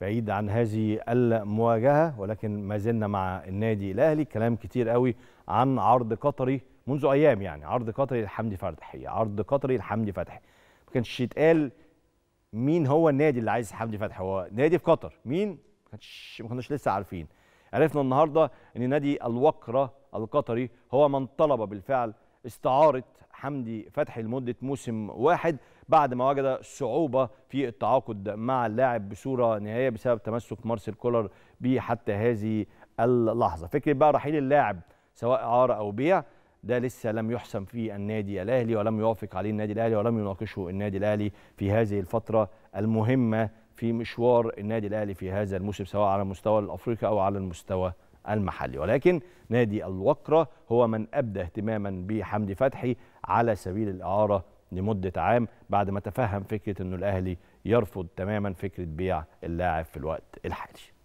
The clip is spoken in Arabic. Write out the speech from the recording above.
بعيد عن هذه المواجهه ولكن ما زلنا مع النادي الاهلي كلام كتير قوي عن عرض قطري منذ ايام يعني عرض قطري لحمدي فتحي عرض قطري لحمدي فتحي ما كانش يتقال مين هو النادي اللي عايز حمدي فتحي هو نادي في قطر مين ما كانش ما كناش لسه عارفين عرفنا النهارده ان نادي الوقره القطري هو من طلب بالفعل استعارة حمدي فتحي لمدة موسم واحد بعد ما وجد صعوبة في التعاقد مع اللاعب بصورة نهائية بسبب تمسك مارسيل كولر به حتى هذه اللحظة فكرة بقى رحيل اللاعب سواء إعارة أو بيع ده لسه لم يحسم في النادي الاهلي ولم يوافق عليه النادي الاهلي ولم يناقشه النادي الاهلي في هذه الفتره المهمه في مشوار النادي الاهلي في هذا الموسم سواء على المستوى الافريقي او على المستوى المحلي ولكن نادي الوقرة هو من أبدى اهتماما بحمدي فتحي على سبيل الإعارة لمدة عام بعد ما تفهم فكرة أنه الأهلي يرفض تماما فكرة بيع اللاعب في الوقت الحالي